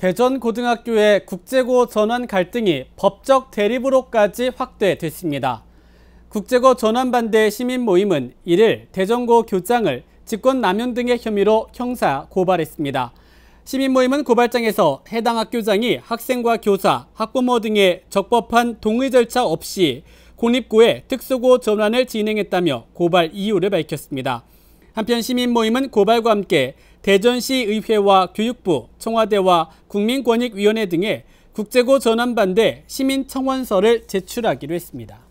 대전고등학교의 국제고 전환 갈등이 법적 대립으로까지 확대됐습니다. 국제고 전환 반대 시민 모임은 1일 대전고 교장을 직권 남용 등의 혐의로 형사 고발했습니다. 시민 모임은 고발장에서 해당 학교장이 학생과 교사, 학부모 등의 적법한 동의 절차 없이 공립고에 특수고 전환을 진행했다며 고발 이유를 밝혔습니다. 한편 시민 모임은 고발과 함께 대전시의회와 교육부, 청와대와 국민권익위원회 등에 국제고 전환 반대 시민청원서를 제출하기로 했습니다.